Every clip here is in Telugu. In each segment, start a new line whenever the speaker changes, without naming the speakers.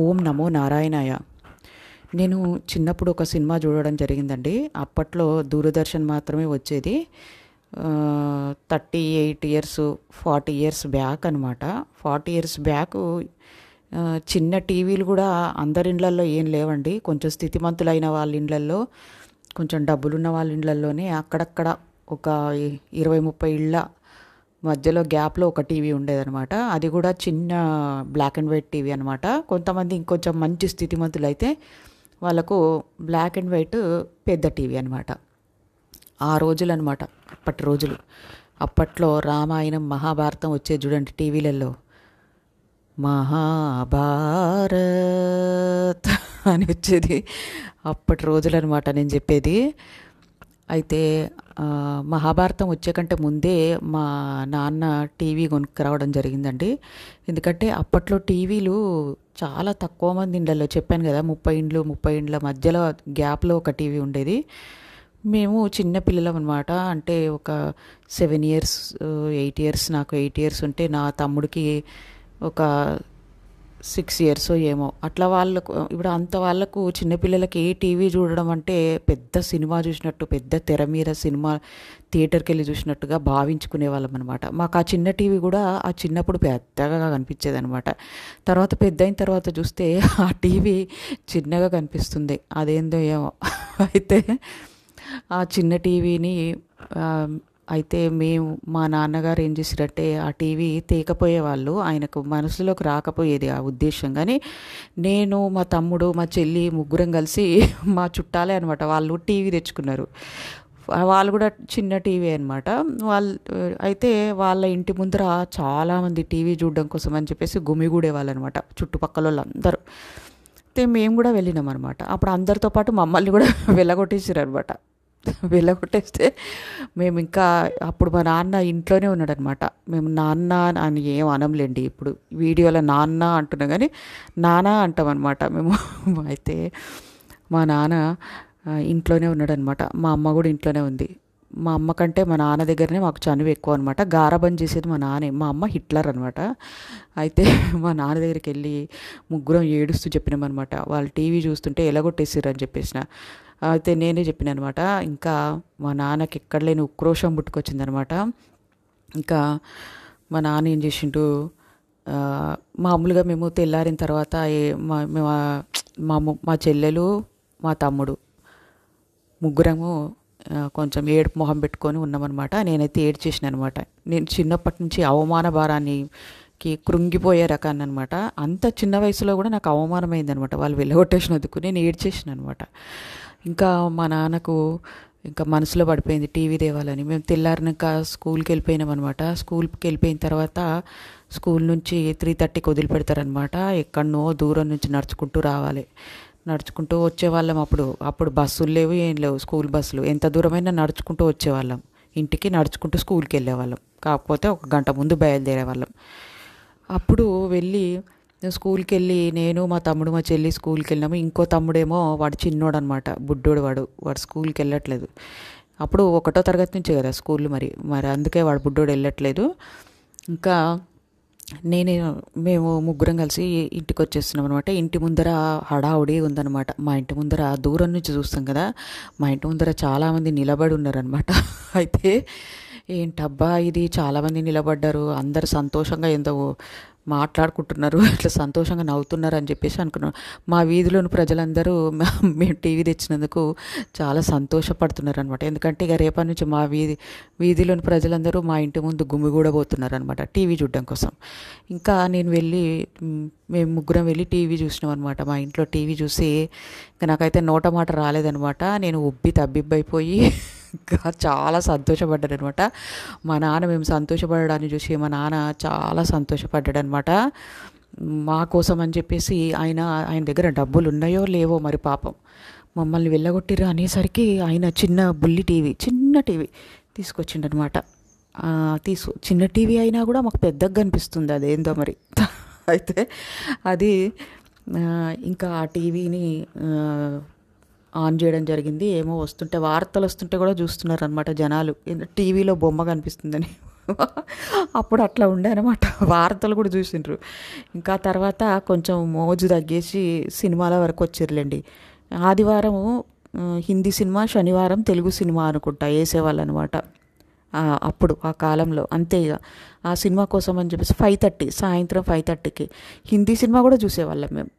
ఓం నమో నారాయణాయ నేను చిన్నప్పుడు ఒక సినిమా చూడడం జరిగిందండి అప్పట్లో దూరదర్శన్ మాత్రమే వచ్చేది thirty eight years forty years back అనమాట ఫార్టీ ఇయర్స్ బ్యాక్ చిన్న టీవీలు కూడా అందరి ఇండ్లల్లో ఏం లేవండి కొంచెం స్థితిమంతులైన వాళ్ళ ఇండ్లల్లో కొంచెం డబ్బులున్న వాళ్ళ ఇండ్లల్లోనే అక్కడక్కడ ఒక ఇరవై ముప్పై ఇళ్ళ మధ్యలో గ్యాప్లో ఒక టీవీ ఉండేదనమాట అది కూడా చిన్న బ్లాక్ అండ్ వైట్ టీవీ అనమాట కొంతమంది ఇంకొంచెం మంచి స్థితిమంతులు అయితే వాళ్ళకు బ్లాక్ అండ్ వైట్ పెద్ద టీవీ అనమాట ఆ రోజులు అనమాట అప్పటి రోజులు అప్పట్లో రామాయణం మహాభారతం వచ్చేది చూడండి టీవీలలో మహాభారత్ అని వచ్చేది అప్పటి రోజులు అనమాట నేను చెప్పేది అయితే మహాభారతం వచ్చేకంటే ముందే మా నాన్న టీవీ కొనుక్కురావడం జరిగిందండి ఎందుకంటే అప్పట్లో టీవీలు చాలా తక్కువ మంది ఇండ్లలో చెప్పాను కదా ముప్పై ఇండ్లు ముప్పై ఇండ్ల మధ్యలో గ్యాప్లో ఒక టీవీ ఉండేది మేము చిన్న పిల్లలం అనమాట అంటే ఒక సెవెన్ ఇయర్స్ ఎయిట్ ఇయర్స్ నాకు ఎయిట్ ఇయర్స్ ఉంటే నా తమ్ముడికి ఒక సిక్స్ ఇయర్స్ ఏమో అట్లా వాళ్ళకు ఇప్పుడు అంత వాళ్ళకు చిన్నపిల్లలకి టీవీ చూడడం అంటే పెద్ద సినిమా చూసినట్టు పెద్ద తెర మీద సినిమా థియేటర్కి వెళ్ళి చూసినట్టుగా భావించుకునే వాళ్ళం అనమాట మాకు ఆ చిన్న టీవీ కూడా ఆ చిన్నప్పుడు పెద్దగా కనిపించేది అనమాట తర్వాత పెద్ద అయిన తర్వాత చూస్తే ఆ టీవీ చిన్నగా కనిపిస్తుంది అదేందో ఏమో అయితే ఆ చిన్న టీవీని అయితే మేము మా నాన్నగారు ఏం చేసిరట్టే ఆ టీవీ తీకపోయేవాళ్ళు ఆయనకు మనసులోకి రాకపోయేది ఆ ఉద్దేశం కానీ నేను మా తమ్ముడు మా చెల్లి ముగ్గురం కలిసి మా చుట్టాలే అనమాట వాళ్ళు టీవీ తెచ్చుకున్నారు వాళ్ళు కూడా చిన్న టీవీ అనమాట వాళ్ళు అయితే వాళ్ళ ఇంటి ముందర చాలామంది టీవీ చూడడం కోసం అని చెప్పేసి గుమిగూడేవాళ్ళు అనమాట చుట్టుపక్కల వాళ్ళందరూ అయితే మేము కూడా వెళ్ళినాం అనమాట అప్పుడు అందరితో పాటు మమ్మల్ని కూడా వెళ్ళగొట్టేసారు అనమాట వెళ్ళగొట్టేస్తే మేము ఇంకా అప్పుడు మా నాన్న ఇంట్లోనే ఉన్నాడనమాట మేము నాన్న అని ఏం అనంలేండి ఇప్పుడు వీడియోలో నాన్న అంటున్నా కానీ అంటాం అంటామన్నమాట మేము అయితే మా నాన్న ఇంట్లోనే ఉన్నాడనమాట మా అమ్మ కూడా ఇంట్లోనే ఉంది మా అమ్మ కంటే మా నాన్న దగ్గరనే మాకు చనువు ఎక్కువ అనమాట గారాబంద్ చేసేది మా నాన్నే మా అమ్మ హిట్లర్ అనమాట అయితే మా నాన్న దగ్గరికి వెళ్ళి ముగ్గురం ఏడుస్తూ చెప్పినామన్నమాట వాళ్ళు టీవీ చూస్తుంటే ఎలగొట్టేసారు అని చెప్పేసిన అయితే నేనే చెప్పిన అనమాట ఇంకా మా నాన్నకి ఎక్కడ లేని ఉక్రోషం పుట్టుకొచ్చిందనమాట ఇంకా మా నాన్న ఏం చేసిండు మామూలుగా మేము తెల్లారిన తర్వాత మా మా చెల్లెలు మా తమ్ముడు ముగ్గురము కొంచెం ఏడుపు మొహం పెట్టుకొని ఉన్నామన్నమాట నేనైతే ఏడ్చేసిన అనమాట నేను చిన్నప్పటి నుంచి అవమాన భారానికి కృంగిపోయే రకాన్ని అనమాట అంత చిన్న వయసులో కూడా నాకు అవమానమైంది అనమాట వాళ్ళు వెళ్ళగొట్టేసినందుకు నేను ఏడ్చేసిన అనమాట ఇంకా మా నాన్నకు ఇంకా మనసులో పడిపోయింది టీవీ దేవాలని మేము తెల్లారినాక స్కూల్కి వెళ్ళిపోయినాం అనమాట స్కూల్కి వెళ్ళిపోయిన తర్వాత స్కూల్ నుంచి త్రీ థర్టీకి వదిలిపెడతారనమాట ఎక్కడనో దూరం నుంచి నడుచుకుంటూ రావాలి నడుచుకుంటూ వచ్చేవాళ్ళం అప్పుడు అప్పుడు బస్సులు లేవు ఏం లేవు స్కూల్ బస్సులు ఎంత దూరమైనా నడుచుకుంటూ వచ్చేవాళ్ళం ఇంటికి నడుచుకుంటూ స్కూల్కి వెళ్ళేవాళ్ళం కాకపోతే ఒక గంట ముందు బయలుదేరేవాళ్ళం అప్పుడు వెళ్ళి నేను స్కూల్కి వెళ్ళి నేను మా తమ్ముడు మా చెల్లి స్కూల్కి వెళ్ళినాము ఇంకో తమ్ముడేమో వాడు చిన్నోడు అనమాట బుడ్డోడు వాడు వాడు స్కూల్కి వెళ్ళట్లేదు అప్పుడు ఒకటో తరగతి నుంచే కదా స్కూల్ మరి మరి అందుకే వాడు బుడ్డోడు వెళ్ళట్లేదు ఇంకా నేను మేము ముగ్గురం కలిసి ఇంటికి వచ్చేస్తున్నాం అనమాట ఇంటి ముందర హడావుడి ఉందనమాట మా ఇంటి ముందర దూరం నుంచి చూస్తాం కదా మా ఇంటి ముందర చాలామంది నిలబడి ఉన్నారనమాట అయితే ఏంటబ్బా ఇది చాలామంది నిలబడ్డారు అందరు సంతోషంగా ఏందో మాట్లాడుకుంటున్నారు ఇట్లా సంతోషంగా నవ్వుతున్నారు అని చెప్పేసి అనుకున్నాను మా వీధిలోని ప్రజలందరూ మేము టీవీ తెచ్చినందుకు చాలా సంతోషపడుతున్నారు అనమాట ఎందుకంటే ఇక రేపటి నుంచి మా వీధి వీధిలోని ప్రజలందరూ మా ఇంటి ముందు పోతున్నారు అనమాట టీవీ చూడడం కోసం ఇంకా నేను వెళ్ళి మేము ముగ్గురం వెళ్ళి టీవీ చూసినాం అనమాట మా ఇంట్లో టీవీ చూసి ఇంకా నాకైతే నోట మాట రాలేదనమాట నేను ఉబ్బి తబ్బిబ్బైపోయి చాలా సంతోషపడ్డాడు అనమాట మా నాన్న మేము సంతోషపడడాన్ని చూసి మా నాన్న చాలా సంతోషపడ్డాడు అనమాట మా కోసం అని చెప్పేసి ఆయన ఆయన దగ్గర డబ్బులు ఉన్నాయో లేవో మరి పాపం మమ్మల్ని వెళ్ళగొట్టిరు అనేసరికి ఆయన చిన్న బుల్లి టీవీ చిన్న టీవీ తీసుకొచ్చిండనమాట తీసు చిన్న టీవీ అయినా కూడా మాకు పెద్దగా కనిపిస్తుంది అదేందో మరి అయితే అది ఇంకా ఆ టీవీని ఆన్ చేయడం జరిగింది ఏమో వస్తుంటే వార్తలు వస్తుంటే కూడా చూస్తున్నారు అనమాట జనాలు టీవీలో బొమ్మ కనిపిస్తుందని అప్పుడు అట్లా ఉండే అనమాట వార్తలు కూడా చూసిండ్రు ఇంకా తర్వాత కొంచెం మోజు తగ్గేసి సినిమాల వరకు వచ్చిర్లేండి ఆదివారము హిందీ సినిమా శనివారం తెలుగు సినిమా అనుకుంటా వేసేవాళ్ళు అనమాట అప్పుడు ఆ కాలంలో అంతే ఇక ఆ సినిమా కోసం అని చెప్పేసి ఫైవ్ థర్టీ సాయంత్రం ఫైవ్ థర్టీకి హిందీ సినిమా కూడా చూసేవాళ్ళం మేము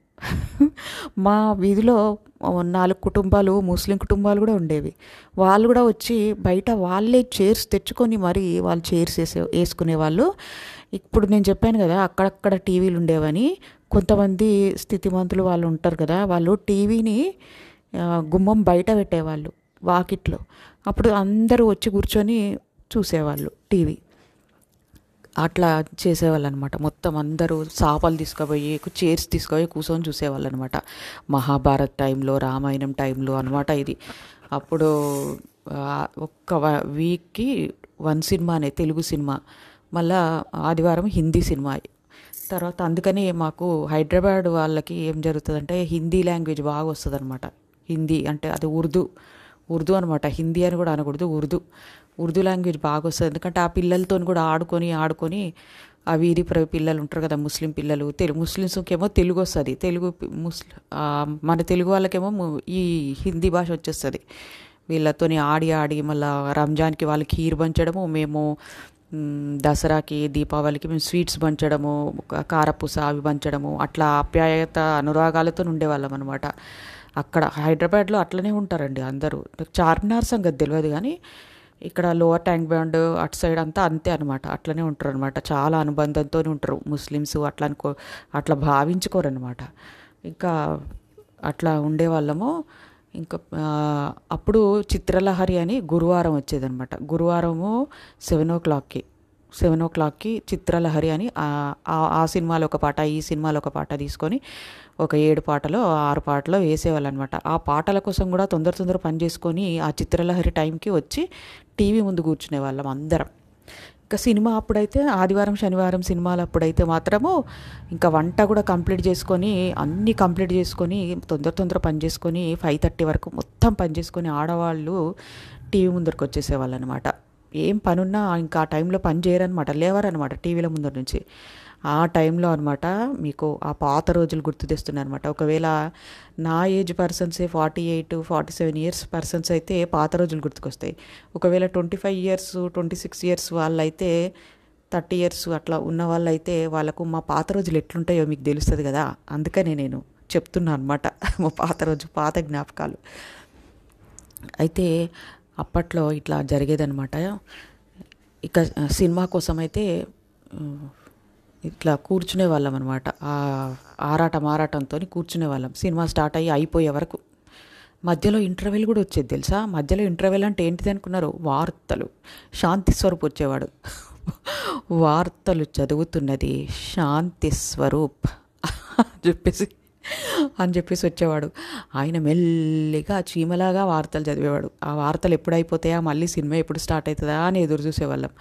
మా వీధిలో నాలుగు కుటుంబాలు ముస్లిం కుటుంబాలు కూడా ఉండేవి వాళ్ళు కూడా వచ్చి బయట వాళ్ళే చైర్స్ తెచ్చుకొని మరి వాళ్ళు చైర్స్ వేసే వేసుకునేవాళ్ళు ఇప్పుడు నేను చెప్పాను కదా అక్కడక్కడ టీవీలు ఉండేవని కొంతమంది స్థితిమంతులు వాళ్ళు ఉంటారు కదా వాళ్ళు టీవీని గుమ్మం బయట పెట్టేవాళ్ళు వాకిట్లో అప్పుడు అందరూ వచ్చి కూర్చొని చూసేవాళ్ళు టీవీ అట్లా చేసేవాళ్ళు అనమాట మొత్తం అందరూ సాపలు తీసుకుపోయి చైర్స్ తీసుకుపోయి కూర్చొని చూసేవాళ్ళు అనమాట మహాభారత్ టైంలో రామాయణం టైంలో అనమాట ఇది అప్పుడు ఒక్క వీక్కి వన్ సినిమా అనే తెలుగు సినిమా మళ్ళా ఆదివారం హిందీ సినిమా తర్వాత అందుకనే మాకు హైదరాబాద్ వాళ్ళకి ఏం జరుగుతుందంటే హిందీ లాంగ్వేజ్ బాగా వస్తుంది అనమాట హిందీ అంటే అది ఉర్దూ ఉర్దూ అనమాట హిందీ అని కూడా అనకూడదు ఉర్దూ ఉర్దూ లాంగ్వేజ్ బాగా వస్తుంది ఎందుకంటే ఆ పిల్లలతో కూడా ఆడుకొని ఆడుకొని ఆ వీధి పిల్లలు ఉంటారు కదా ముస్లిం పిల్లలు తెలుగు ముస్లిమ్స్కేమో తెలుగు వస్తుంది తెలుగు ముస్లి మన తెలుగు వాళ్ళకేమో ఈ హిందీ భాష వచ్చేస్తుంది వీళ్ళతోని ఆడి ఆడి మళ్ళీ రంజాన్కి వాళ్ళు ఖీర్ పంచడము మేము దసరాకి దీపావళికి మేము స్వీట్స్ పంచడము కారపూస అవి పంచడము అట్లా ఆప్యాయత అనురాగాలతో ఉండేవాళ్ళం అనమాట అక్కడ హైదరాబాద్లో అట్లనే ఉంటారండి అందరూ చార్మినార్ సంగతి తెలియదు కానీ ఇక్కడ లోవర్ ట్యాంక్ బ్యాండ్ అటు సైడ్ అంతా అంతే అనమాట అట్లనే ఉంటారు అనమాట చాలా అనుబంధంతోనే ఉంటారు ముస్లిమ్స్ అట్లా అనుకో అట్లా భావించుకోరు అనమాట ఇంకా అట్లా ఉండేవాళ్ళము ఇంకా అప్పుడు చిత్రలహరి అని గురువారం వచ్చేదనమాట గురువారము సెవెన్ ఓ క్లాక్కి సెవెన్ ఓ క్లాక్కి చిత్రలహరి అని ఆ సినిమాలో ఒక పాట ఈ సినిమాలో ఒక పాట తీసుకొని ఒక ఏడు పాటలో ఆరు పాటలో వేసేవాళ్ళు అనమాట ఆ పాటల కోసం కూడా తొందర తొందర పని చేసుకొని ఆ చిత్రలహరి టైంకి వచ్చి టీవీ ముందు కూర్చునే వాళ్ళం అందరం ఇంకా సినిమా అప్పుడైతే ఆదివారం శనివారం సినిమాలు అప్పుడైతే మాత్రము ఇంకా వంట కూడా కంప్లీట్ చేసుకొని అన్నీ కంప్లీట్ చేసుకొని తొందర తొందర పని చేసుకొని ఫైవ్ థర్టీ వరకు మొత్తం పని చేసుకొని ఆడవాళ్ళు టీవీ ముందరకు వచ్చేసేవాళ్ళు అనమాట ఏం పనున్నా ఇంకా ఆ టైంలో పని చేయరనమాట లేవరనమాట టీవీల ముందు నుంచి ఆ టైంలో అనమాట మీకు ఆ పాత రోజులు గుర్తు తెస్తున్నాయి అనమాట ఒకవేళ నా ఏజ్ పర్సన్సే forty eight forty seven years persons అయితే పాత రోజులు గుర్తుకొస్తాయి ఒకవేళ twenty five years twenty six years వాళ్ళైతే థర్టీ ఇయర్స్ అట్లా ఉన్న వాళ్ళైతే వాళ్ళకు మా పాత రోజులు ఎట్లుంటాయో మీకు తెలుస్తుంది కదా అందుకనే నేను చెప్తున్నా అనమాట మా పాత రోజు పాత జ్ఞాపకాలు అయితే అప్పట్లో ఇట్లా జరిగేదనమాట ఇక సినిమా కోసం అయితే ఇట్లా కూర్చునే వాళ్ళం అనమాట ఆరాటం ఆరాటంతో కూర్చునే వాళ్ళం సినిమా స్టార్ట్ అయ్యి అయిపోయే వరకు మధ్యలో ఇంటర్వెల్ కూడా వచ్చేది తెలుసా మధ్యలో ఇంటర్వెల్ అంటే ఏంటిది అనుకున్నారు వార్తలు శాంతి స్వరూప్ వచ్చేవాడు వార్తలు చదువుతున్నది శాంతి స్వరూప్ చెప్పేసి అని చెప్పేసి వచ్చేవాడు ఆయన మెల్లిగా చీమలాగా వార్తలు చదివేవాడు ఆ వార్తలు ఎప్పుడైపోతాయా మళ్ళీ సినిమా ఎప్పుడు స్టార్ట్ అవుతుందా అని ఎదురు చూసేవాళ్ళం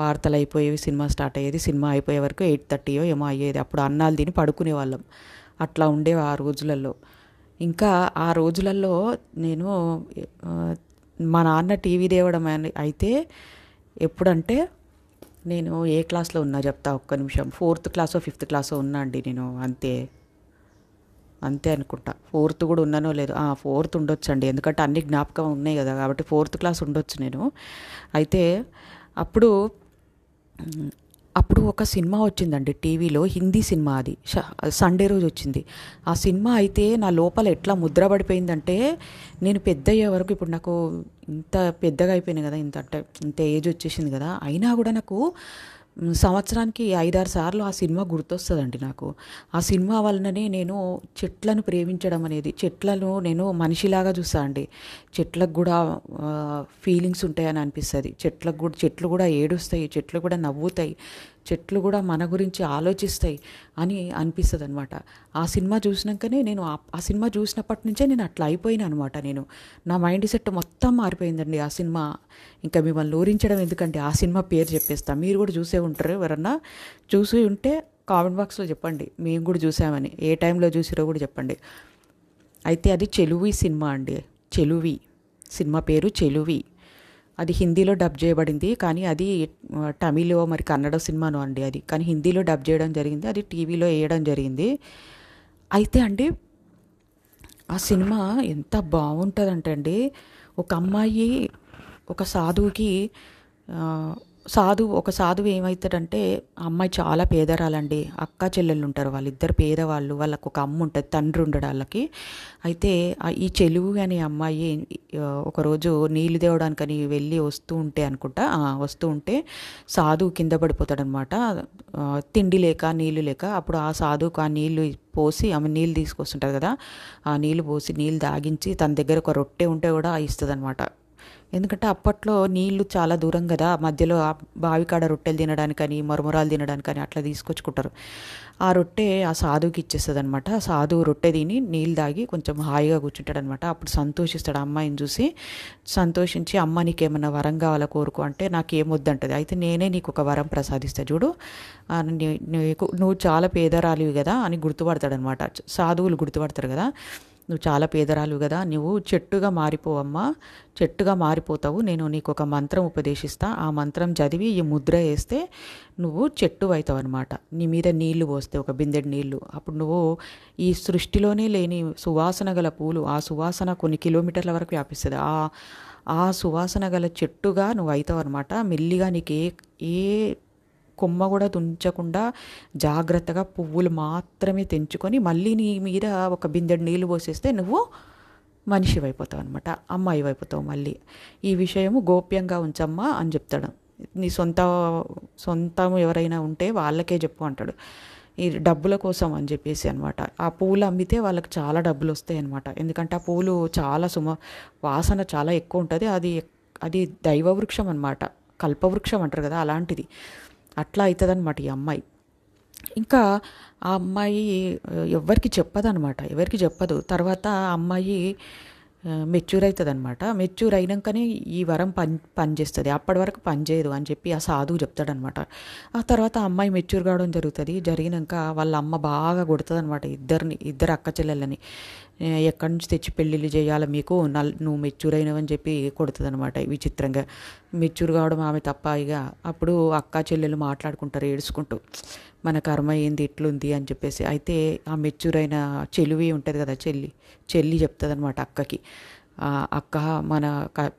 వార్తలు అయిపోయేవి సినిమా స్టార్ట్ అయ్యేది సినిమా అయిపోయే వరకు ఎయిట్ థర్టీయో ఏమో అయ్యేది అప్పుడు అన్నాలు తిని పడుకునేవాళ్ళం అట్లా ఉండేవి ఆ రోజులలో ఇంకా ఆ రోజులలో నేను మా నాన్న టీవీ దేవడం అయితే ఎప్పుడంటే నేను ఏ క్లాస్లో ఉన్నా చెప్తా ఒక్క నిమిషం ఫోర్త్ క్లాసో ఫిఫ్త్ క్లాసో ఉన్నా అండి నేను అంతే అంతే అనుకుంటా ఫోర్త్ కూడా ఉన్నానో లేదు ఫోర్త్ అండి ఎందుకంటే అన్ని జ్ఞాపకం ఉన్నాయి కదా కాబట్టి ఫోర్త్ క్లాస్ ఉండొచ్చు నేను అయితే అప్పుడు అప్పుడు ఒక సినిమా వచ్చిందండి టీవీలో హిందీ సినిమా అది సండే రోజు వచ్చింది ఆ సినిమా అయితే నా లోపల ఎట్లా ముద్రపడిపోయిందంటే నేను పెద్ద అయ్యే వరకు ఇప్పుడు నాకు ఇంత పెద్దగా అయిపోయినాయి కదా ఇంత అంటే ఇంత ఏజ్ వచ్చేసింది కదా అయినా కూడా నాకు సంవత్సరానికి ఐదారు సార్లు ఆ సినిమా గుర్తొస్తుందండి నాకు ఆ సినిమా వలననే నేను చెట్లను ప్రేమించడం అనేది చెట్లను నేను మనిషిలాగా చూసా అండి చెట్లకు కూడా ఫీలింగ్స్ ఉంటాయని అనిపిస్తుంది చెట్లకు కూడా చెట్లు కూడా ఏడుస్తాయి చెట్లు కూడా నవ్వుతాయి చెట్లు కూడా మన గురించి ఆలోచిస్తాయి అని అనిపిస్తుంది అనమాట ఆ సినిమా చూసినాకనే నేను ఆ సినిమా చూసినప్పటి నుంచే నేను అట్లా అయిపోయినా అనమాట నేను నా మైండ్ సెట్ మొత్తం మారిపోయిందండి ఆ సినిమా ఇంకా మిమ్మల్ని ఊరించడం ఎందుకంటే ఆ సినిమా పేరు చెప్పేస్తా మీరు కూడా చూసే ఉంటారు ఎవరన్నా చూసి ఉంటే కామెంట్ బాక్స్లో చెప్పండి మేము కూడా చూసామని ఏ టైంలో చూసిరో కూడా చెప్పండి అయితే అది చెలువి సినిమా అండి చెలువి సినిమా పేరు చెలువి అది హిందీలో డబ్ చేయబడింది కానీ అది తమిళో మరి కన్నడ సినిమాను అండి అది కానీ హిందీలో డబ్ చేయడం జరిగింది అది టీవీలో వేయడం జరిగింది అయితే అండి ఆ సినిమా ఎంత బాగుంటుందంటే అండి ఒక అమ్మాయి ఒక సాధువుకి సాధువు ఒక సాధువు ఏమవుతాడంటే అమ్మాయి చాలా పేదరాలండి అక్క చెల్లెళ్ళు ఉంటారు వాళ్ళిద్దరు పేదవాళ్ళు వాళ్ళకు ఒక అమ్మ ఉంటుంది తండ్రి ఉండడు వాళ్ళకి అయితే ఈ చెలువు అనే అమ్మాయి ఒకరోజు నీళ్ళు తేవడానికని వెళ్ళి వస్తూ ఉంటే అనుకుంటా వస్తూ ఉంటే సాధువు కింద పడిపోతాడనమాట తిండి లేక నీళ్ళు లేక అప్పుడు ఆ సాధువుకు ఆ నీళ్ళు పోసి ఆమె నీళ్ళు తీసుకొస్తుంటారు కదా ఆ నీళ్ళు పోసి నీళ్ళు తాగించి తన దగ్గర ఒక రొట్టె ఉంటే కూడా ఇస్తుంది అనమాట ఎందుకంటే అప్పట్లో నీళ్లు చాలా దూరం కదా మధ్యలో బావికాడ రొట్టెలు తినడానికని మరుమరాలు తినడానికని అట్లా తీసుకొచ్చుకుంటారు ఆ రొట్టె ఆ సాధువుకి ఇచ్చేస్తుంది అనమాట ఆ సాధువు రొట్టె తిని నీళ్ళు తాగి కొంచెం హాయిగా కూర్చుంటాడు అనమాట అప్పుడు సంతోషిస్తాడు అమ్మాయిని చూసి సంతోషించి అమ్మ నీకేమన్నా వరం కావాలా కోరుకో అంటే నాకు ఏమొద్దంటది అయితే నేనే నీకు ఒక వరం ప్రసాదిస్తా చూడు నువ్వు చాలా పేదరాలివి కదా అని గుర్తుపడతాడనమాట సాధువులు గుర్తుపడతారు కదా నువ్వు చాలా పేదరాలు కదా నువ్వు చెట్టుగా మారిపోవమ్మా చెట్టుగా మారిపోతావు నేను నీకు ఒక మంత్రం ఉపదేశిస్తా ఆ మంత్రం చదివి ఈ ముద్ర వేస్తే నువ్వు చెట్టు అవుతావు అనమాట నీ మీద నీళ్లు పోస్తే ఒక బిందెడు నీళ్లు అప్పుడు నువ్వు ఈ సృష్టిలోనే లేని సువాసన గల పూలు ఆ సువాసన కొన్ని కిలోమీటర్ల వరకు వ్యాపిస్తుంది ఆ ఆ సువాసన గల చెట్టుగా నువ్వు అవుతావు అనమాట మెల్లిగా నీకు ఏ ఏ కొమ్మ కూడా తుంచకుండా జాగ్రత్తగా పువ్వులు మాత్రమే తెంచుకొని మళ్ళీ నీ మీద ఒక బిందెడు నీళ్ళు పోసేస్తే నువ్వు మనిషి అయిపోతావు అనమాట అమ్మాయి అయిపోతావు మళ్ళీ ఈ విషయము గోప్యంగా ఉంచమ్మా అని చెప్తాడు నీ సొంత సొంతం ఎవరైనా ఉంటే వాళ్ళకే చెప్పు అంటాడు ఈ డబ్బుల కోసం అని చెప్పేసి అనమాట ఆ పూలు అమ్మితే వాళ్ళకి చాలా డబ్బులు వస్తాయి అనమాట ఎందుకంటే ఆ పూలు చాలా సుమ వాసన చాలా ఎక్కువ ఉంటుంది అది అది దైవవృక్షం అనమాట కల్పవృక్షం అంటారు కదా అలాంటిది అట్లా అవుతుందన్నమాట ఈ అమ్మాయి ఇంకా ఆ అమ్మాయి ఎవరికి చెప్పదనమాట ఎవరికి చెప్పదు తర్వాత ఆ అమ్మాయి మెచ్యూర్ అవుతుంది అనమాట మెచ్యూర్ అయినాకనే ఈ వరం పని పనిచేస్తుంది అప్పటి వరకు పనిచేయదు అని చెప్పి ఆ సాధువు చెప్తాడనమాట ఆ తర్వాత అమ్మాయి మెచ్యూర్ కావడం జరుగుతుంది జరిగినాక వాళ్ళ అమ్మ బాగా కొడుతుంది అనమాట ఇద్దరిని ఇద్దరు అక్క చెల్లెళ్ళని ఎక్కడి నుంచి తెచ్చి పెళ్ళిళ్ళు చేయాలి మీకు నల్ నువ్వు మెచ్యూర్ అయినవని చెప్పి కొడుతుంది అనమాట విచిత్రంగా మెచ్యూర్ కావడం ఆమె తప్ప ఇక అప్పుడు అక్క చెల్లెలు మాట్లాడుకుంటారు ఏడుచుకుంటూ మన కర్మ ఏంది ఎట్లుంది అని చెప్పేసి అయితే ఆ మెచ్యూర్ చెలివి ఉంటుంది కదా చెల్లి చెల్లి చెప్తుందనమాట అక్కకి అక్క మన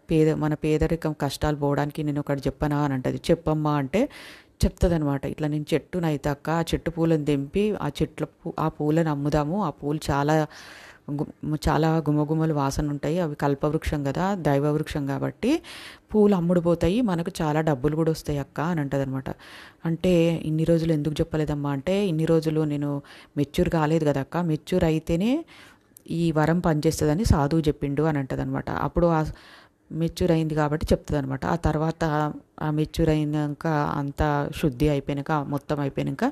పేద మన పేదరికం కష్టాలు పోవడానికి నేను ఒకటి చెప్పనా అని అంటది చెప్పమ్మా అంటే చెప్తుందనమాట ఇట్లా నేను చెట్టునైతే అక్క ఆ చెట్టు పూలను తెంపి ఆ చెట్ల పూ ఆ పూలను అమ్ముదాము ఆ పూలు చాలా చాలా గుమగుమలు వాసన ఉంటాయి అవి కల్పవృక్షం కదా దైవవృక్షం కాబట్టి పూలు అమ్ముడుపోతాయి మనకు చాలా డబ్బులు కూడా వస్తాయి అక్క అని అంటదనమాట అంటే ఇన్ని రోజులు ఎందుకు చెప్పలేదమ్మా అంటే ఇన్ని రోజులు నేను మెచ్యూర్ కాలేదు కదా అక్క మెచ్యూర్ అయితేనే ఈ వరం పనిచేస్తుందని సాధువు చెప్పిండు అని అంటదనమాట అప్పుడు ఆ మెచ్యూర్ అయింది కాబట్టి చెప్తుంది అనమాట ఆ తర్వాత ఆ మెచ్యూర్ అయినాక అంతా శుద్ధి అయిపోయాక మొత్తం అయిపోయాక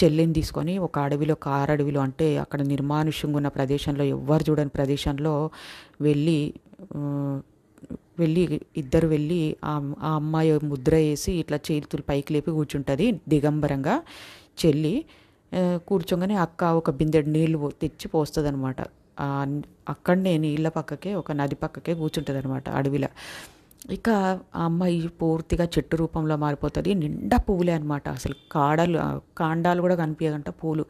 చెల్లిని తీసుకొని ఒక అడవిలో కారడవిలో అంటే అక్కడ నిర్మానుష్యంగా ఉన్న ప్రదేశంలో ఎవ్వరు చూడని ప్రదేశంలో వెళ్ళి వెళ్ళి ఇద్దరు వెళ్ళి ఆ అమ్మాయి ముద్ర వేసి ఇట్లా చేతులు పైకి లేపి కూర్చుంటుంది దిగంబరంగా చెల్లి కూర్చోగానే అక్క ఒక బిందెడు నీళ్లు తెచ్చి పోస్తుంది అనమాట అక్కడనే నీళ్ళ పక్కకే ఒక నది పక్కకే కూర్చుంటుంది అనమాట అడవిలో ఇక ఆ అమ్మాయి పూర్తిగా చెట్టు రూపంలో మారిపోతుంది నిండా పూలే అనమాట అసలు కాడలు కాండాలు కూడా కనిపించగంట పూలు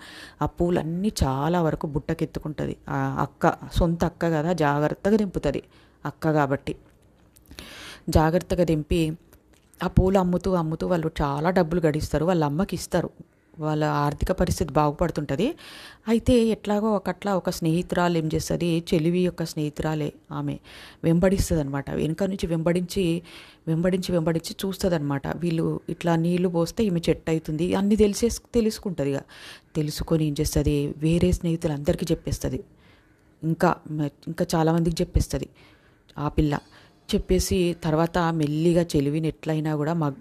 ఆ పూలన్నీ చాలా వరకు బుట్టకెత్తుకుంటుంది ఆ అక్క సొంత అక్క కదా జాగ్రత్తగా దింపుతుంది అక్క కాబట్టి జాగ్రత్తగా దింపి ఆ పూలు అమ్ముతూ అమ్ముతూ వాళ్ళు చాలా డబ్బులు గడిస్తారు వాళ్ళ అమ్మకి ఇస్తారు వాళ్ళ ఆర్థిక పరిస్థితి బాగుపడుతుంటుంది అయితే ఎట్లాగో ఒకట్లా ఒక స్నేహితురాలు ఏం చేస్తుంది చెలివి యొక్క స్నేహితురాలే ఆమె వెంబడిస్తుంది అనమాట వెనుక నుంచి వెంబడించి వెంబడించి వెంబడించి చూస్తుంది అనమాట వీళ్ళు ఇట్లా నీళ్లు పోస్తే ఈమె చెట్టు అవుతుంది అన్ని తెలిసే తెలుసుకుంటుంది ఇక తెలుసుకొని ఏం చేస్తుంది వేరే స్నేహితులందరికీ చెప్పేస్తుంది ఇంకా ఇంకా చాలామందికి చెప్పేస్తుంది ఆ పిల్ల చెప్పేసి తర్వాత మెల్లిగా చెలివిని ఎట్లయినా కూడా మగ్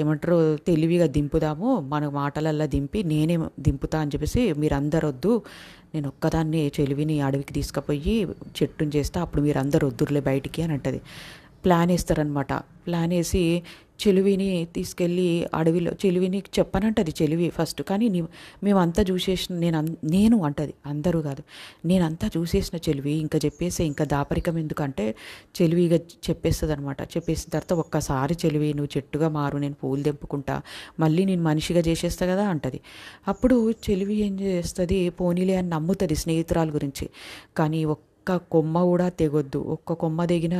ఏమంటారు తెలివిగా దింపుదాము మన మాటలల్లా దింపి నేనే దింపుతా అని చెప్పేసి మీరందరూ వద్దు నేను ఒక్కదాన్ని చెలివిని అడవికి తీసుకుపోయి చెట్టుని చేస్తా అప్పుడు మీరు అందరు వద్దురులే బయటికి అని అంటది ప్లాన్ వేస్తారనమాట ప్లాన్ వేసి చెలువిని తీసుకెళ్ళి అడవిలో చెలువిని చెప్పనంటది చెలివి ఫస్ట్ కానీ నీ మేమంతా చూసేసిన నేను నేను అంటది అందరూ కాదు నేనంతా చూసేసిన చెలివి ఇంకా చెప్పేసి ఇంకా దాపరికం ఎందుకంటే చెలివిగా చెప్పేస్తుంది అనమాట చెప్పేసిన తర్వాత ఒక్కసారి చెలివి నువ్వు చెట్టుగా మారు నేను పూలు తెంపుకుంటా మళ్ళీ నేను మనిషిగా చేసేస్తా కదా అంటది అప్పుడు చెలివి ఏం చేస్తుంది పోనీలే అని నమ్ముతుంది స్నేహితురాలు గురించి కానీ ఒక్క ఒక్క కొమ్మ కూడా తెగొద్దు ఒక్క కొమ్మ దిగిన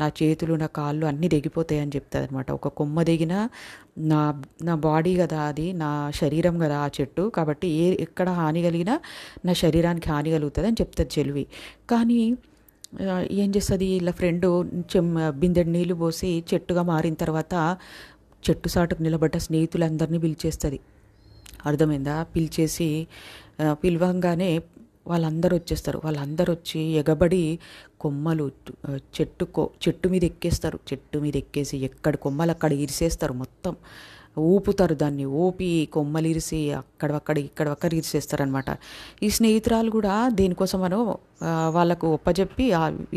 నా చేతులు నా కాళ్ళు అన్నీ తెగిపోతాయని చెప్తుంది అనమాట ఒక కొమ్మ దిగిన నా నా బాడీ కదా అది నా శరీరం కదా ఆ చెట్టు కాబట్టి ఏ ఎక్కడ హాని కలిగినా నా శరీరానికి హాని కలుగుతుంది అని చెప్తుంది చెలివి కానీ ఏం చేస్తుంది ఇలా చెమ్ బిందెడు నీళ్ళు పోసి చెట్టుగా మారిన తర్వాత చెట్టు సాటుకు నిలబడ్డ స్నేహితులందరినీ పిలిచేస్తుంది అర్థమైందా పిలిచేసి పిలవంగానే వాళ్ళందరూ వచ్చేస్తారు వాళ్ళందరూ వచ్చి ఎగబడి కొమ్మలు చెట్టు కో చెట్టు మీద ఎక్కేస్తారు చెట్టు మీద ఎక్కేసి ఎక్కడ కొమ్మలు అక్కడ ఇరిసేస్తారు మొత్తం ఊపుతారు దాన్ని ఊపి కొమ్మలు ఇరిసి అక్కడక్కడ ఇక్కడక్కడ ఇరిసేస్తారనమాట ఈ స్నేహితురాలు కూడా మనం వాళ్ళకు ఒప్పజెప్పి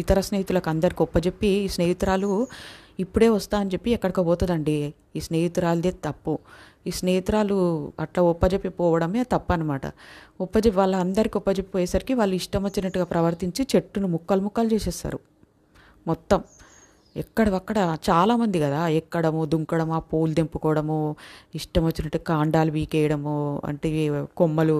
ఇతర స్నేహితులకు అందరికి ఒప్పజెప్పి ఈ స్నేహితురాలు ఇప్పుడే వస్తా అని చెప్పి ఎక్కడికో పోతుందండి ఈ స్నేహితురాలదే తప్పు ఈ స్నేహితురాలు అట్లా ఉప్పజెప్పి పోవడమే తప్పు అనమాట ఒప్పజెప్పి వాళ్ళందరికీ ఉప్పజెప్పి పోయేసరికి వాళ్ళు ఇష్టం వచ్చినట్టుగా ప్రవర్తించి చెట్టును ముక్కలు ముక్కలు చేసేస్తారు మొత్తం ఎక్కడ అక్కడ చాలామంది కదా ఎక్కడము దుంకడము ఆ పూలు దింపుకోవడము ఇష్టం వచ్చినట్టు కాండాలు వీకేయడము అంటే కొమ్మలు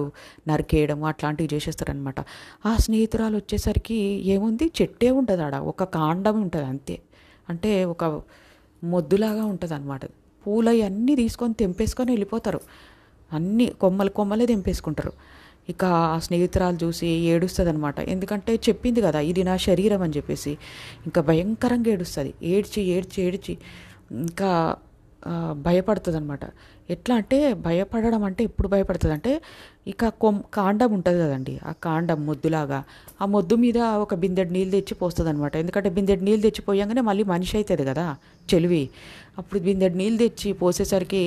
నరికేయడము అట్లాంటివి చేసేస్తారనమాట ఆ స్నేహితురాలు వచ్చేసరికి ఏముంది చెట్టే ఉంటుంది ఆడ ఒక కాండం ఉంటుంది అంతే అంటే ఒక మొద్దులాగా ఉంటుంది అనమాట పూలు అన్నీ తీసుకొని తెంపేసుకొని వెళ్ళిపోతారు అన్ని కొమ్మలు కొమ్మలే తెంపేసుకుంటారు ఇక ఆ స్నేహితురాలు చూసి ఏడుస్తుంది అనమాట ఎందుకంటే చెప్పింది కదా ఇది నా శరీరం అని చెప్పేసి ఇంకా భయంకరంగా ఏడుస్తుంది ఏడ్చి ఏడ్చి ఏడ్చి ఇంకా భయపడుతుంది అనమాట ఎట్లా అంటే భయపడడం అంటే ఎప్పుడు భయపడుతుంది అంటే ఇక కొం కాండం ఉంటుంది కదండి ఆ కాండం మొద్దులాగా ఆ మొద్దు మీద ఒక బిందెడు నీళ్ళు తెచ్చి పోస్తుంది అనమాట ఎందుకంటే బిందెడు నీళ్ళు తెచ్చిపోయంగానే మళ్ళీ మనిషి అవుతుంది కదా చెలివి అప్పుడు బిందెడు నీళ్ళు తెచ్చి పోసేసరికి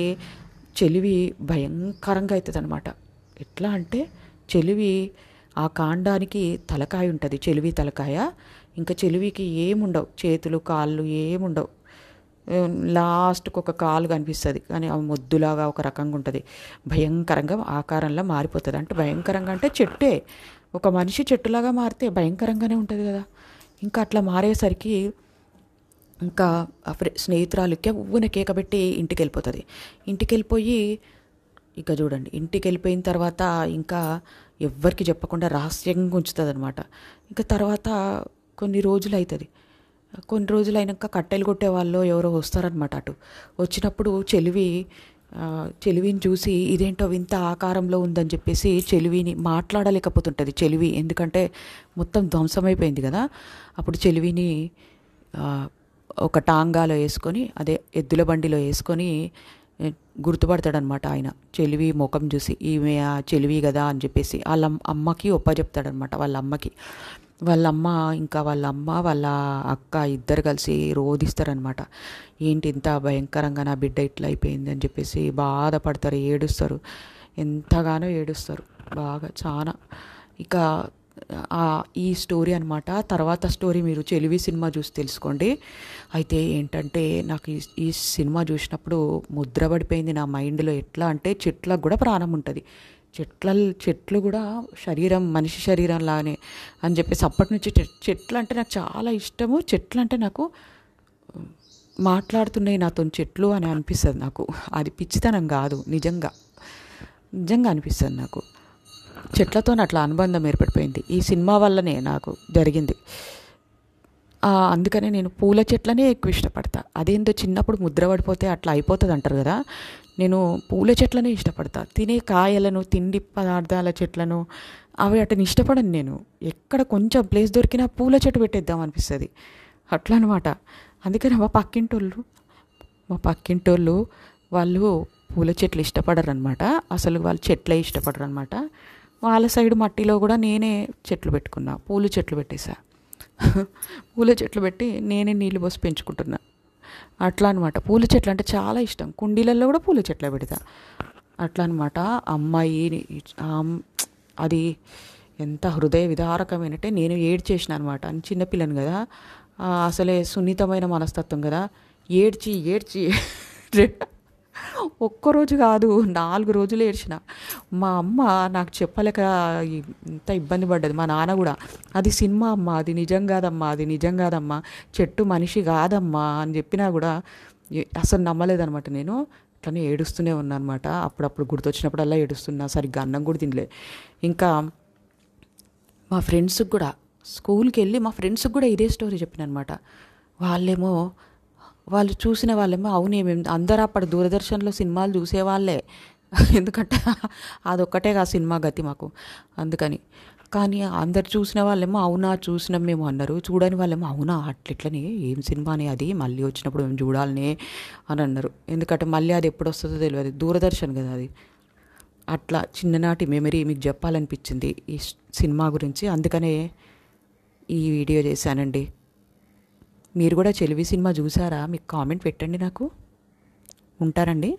చెలివి భయంకరంగా అవుతుంది అనమాట ఎట్లా అంటే చెలివి ఆ కాండానికి తలకాయ ఉంటుంది చెలివి తలకాయ ఇంకా చెలివికి ఏముండవు చేతులు కాళ్ళు ఏముండవు లాస్ట్కి ఒక కాలు కనిపిస్తుంది కానీ అవి మొద్దులాగా ఒక రకంగా ఉంటుంది భయంకరంగా ఆకారంలో మారిపోతుంది అంటే భయంకరంగా అంటే చెట్టే ఒక మనిషి చెట్టులాగా మారితే భయంకరంగానే ఉంటుంది కదా ఇంకా అట్లా మారేసరికి ఇంకా స్నేహితురాలుకి ఊన కేకబెట్టి ఇంటికి వెళ్ళిపోతుంది ఇంటికి వెళ్ళిపోయి ఇక చూడండి ఇంటికి వెళ్ళిపోయిన తర్వాత ఇంకా ఎవ్వరికి చెప్పకుండా రహస్యంగా ఉంచుతుంది అనమాట ఇంకా తర్వాత కొన్ని రోజులు అవుతుంది కొన్ని రోజులు అయినాక కట్టెలు కొట్టే వాళ్ళు ఎవరో వస్తారనమాట అటు వచ్చినప్పుడు చెలివి చెలివిని చూసి ఇదేంటో వింత ఆకారంలో ఉందని చెప్పేసి చెలివిని మాట్లాడలేకపోతుంటుంది చెలివి ఎందుకంటే మొత్తం ధ్వంసమైపోయింది కదా అప్పుడు చెలివిని ఒక టాంగాలో వేసుకొని అదే ఎద్దుల బండిలో వేసుకొని గుర్తుపడతాడనమాట ఆయన చెలివి ముఖం చూసి ఈమె చెలివి కదా అని చెప్పేసి వాళ్ళ అమ్మకి ఒప్ప చెప్తాడనమాట వాళ్ళ అమ్మకి వాళ్ళమ్మ ఇంకా వాళ్ళమ్మ వాళ్ళ అక్క ఇద్దరు కలిసి రోధిస్తారనమాట ఏంటి ఇంత భయంకరంగా నా బిడ్డ ఇట్లా అయిపోయింది అని చెప్పేసి బాధపడతారు ఏడుస్తారు ఎంతగానో ఏడుస్తారు బాగా చాలా ఇక ఈ స్టోరీ అనమాట తర్వాత స్టోరీ మీరు చెలివి సినిమా చూసి తెలుసుకోండి అయితే ఏంటంటే నాకు ఈ సినిమా చూసినప్పుడు ముద్రపడిపోయింది నా మైండ్లో ఎట్లా అంటే చెట్లకు కూడా ప్రాణం ఉంటుంది చెట్ల చెట్లు కూడా శరీరం మనిషి శరీరం లానే అని చెప్పేసి అప్పటి నుంచి చెట్లు అంటే నాకు చాలా ఇష్టము చెట్లు అంటే నాకు మాట్లాడుతున్నాయి నాతో చెట్లు అని అనిపిస్తుంది నాకు అది పిచ్చితనం కాదు నిజంగా నిజంగా అనిపిస్తుంది నాకు చెట్లతో అట్లా అనుబంధం ఏర్పడిపోయింది ఈ సినిమా వల్లనే నాకు జరిగింది అందుకనే నేను పూల చెట్లనే ఎక్కువ ఇష్టపడతా అదేందో చిన్నప్పుడు ముద్ర పడిపోతే అట్లా అయిపోతుంది అంటారు కదా నేను పూల చెట్లనే ఇష్టపడతా తినే కాయలను తిండి పదార్థాల చెట్లను అవి అటుని ఇష్టపడను నేను ఎక్కడ కొంచెం ప్లేస్ దొరికినా పూల చెట్టు పెట్టేద్దాం అనిపిస్తుంది అట్లా అనమాట అందుకని మా పక్కింటోళ్ళు మా పక్కింటోళ్ళు వాళ్ళు పూల చెట్లు ఇష్టపడరు అనమాట అసలు వాళ్ళు చెట్లే ఇష్టపడరు అనమాట వాళ్ళ సైడ్ మట్టిలో కూడా నేనే చెట్లు పెట్టుకున్నా పూల చెట్లు పెట్టేసా పూల చెట్లు పెట్టి నేనే నీళ్ళు పోసి పెంచుకుంటున్నా అట్లా అనమాట పూల చెట్లు అంటే చాలా ఇష్టం కుండీలలో కూడా పూల చెట్లు పెడతా అట్లా అనమాట అమ్మాయి అది ఎంత హృదయ విదారకమైనట్టే నేను ఏడ్చేసిన అనమాట చిన్నపిల్లని కదా అసలే సున్నితమైన మనస్తత్వం కదా ఏడ్చి ఏడ్చి ఒక్కరోజు కాదు నాలుగు రోజులు ఏడ్చిన మా అమ్మ నాకు చెప్పలేక ఇంత ఇబ్బంది పడ్డది మా నాన్న కూడా అది సినిమా అమ్మా అది నిజం కాదమ్మా అది నిజం కాదమ్మా చెట్టు మనిషి కాదమ్మా అని చెప్పినా కూడా అసలు నమ్మలేదనమాట నేను అట్లనే ఏడుస్తూనే ఉన్నా అనమాట అప్పుడప్పుడు గుర్తొచ్చినప్పుడల్లా ఏడుస్తున్నా సరిగ్గా అన్నం కూడా తినలే ఇంకా మా ఫ్రెండ్స్కి కూడా స్కూల్కి వెళ్ళి మా ఫ్రెండ్స్కి కూడా ఇదే స్టోరీ చెప్పిన అనమాట వాళ్ళేమో వాళ్ళు చూసిన వాళ్ళేమో అవునే మేము అందరూ అప్పటి దూరదర్శన్లో సినిమాలు చూసేవాళ్ళే ఎందుకంటే అదొక్కటే ఆ సినిమా గతి మాకు అందుకని కానీ అందరు చూసిన వాళ్ళేమో అవునా చూసినాం మేము అన్నారు చూడని వాళ్ళేమో అవునా అట్లనే ఏం సినిమానే అది మళ్ళీ వచ్చినప్పుడు మేము చూడాలనే అని అన్నారు ఎందుకంటే మళ్ళీ అది ఎప్పుడు వస్తుందో తెలియదు దూరదర్శన్ కదా అది అట్లా చిన్ననాటి మెమరీ మీకు చెప్పాలనిపించింది ఈ సినిమా గురించి అందుకనే ఈ వీడియో చేశానండి మీరు కూడా చెలివి సినిమా చూసారా మీకు కామెంట్ పెట్టండి నాకు ఉంటారండి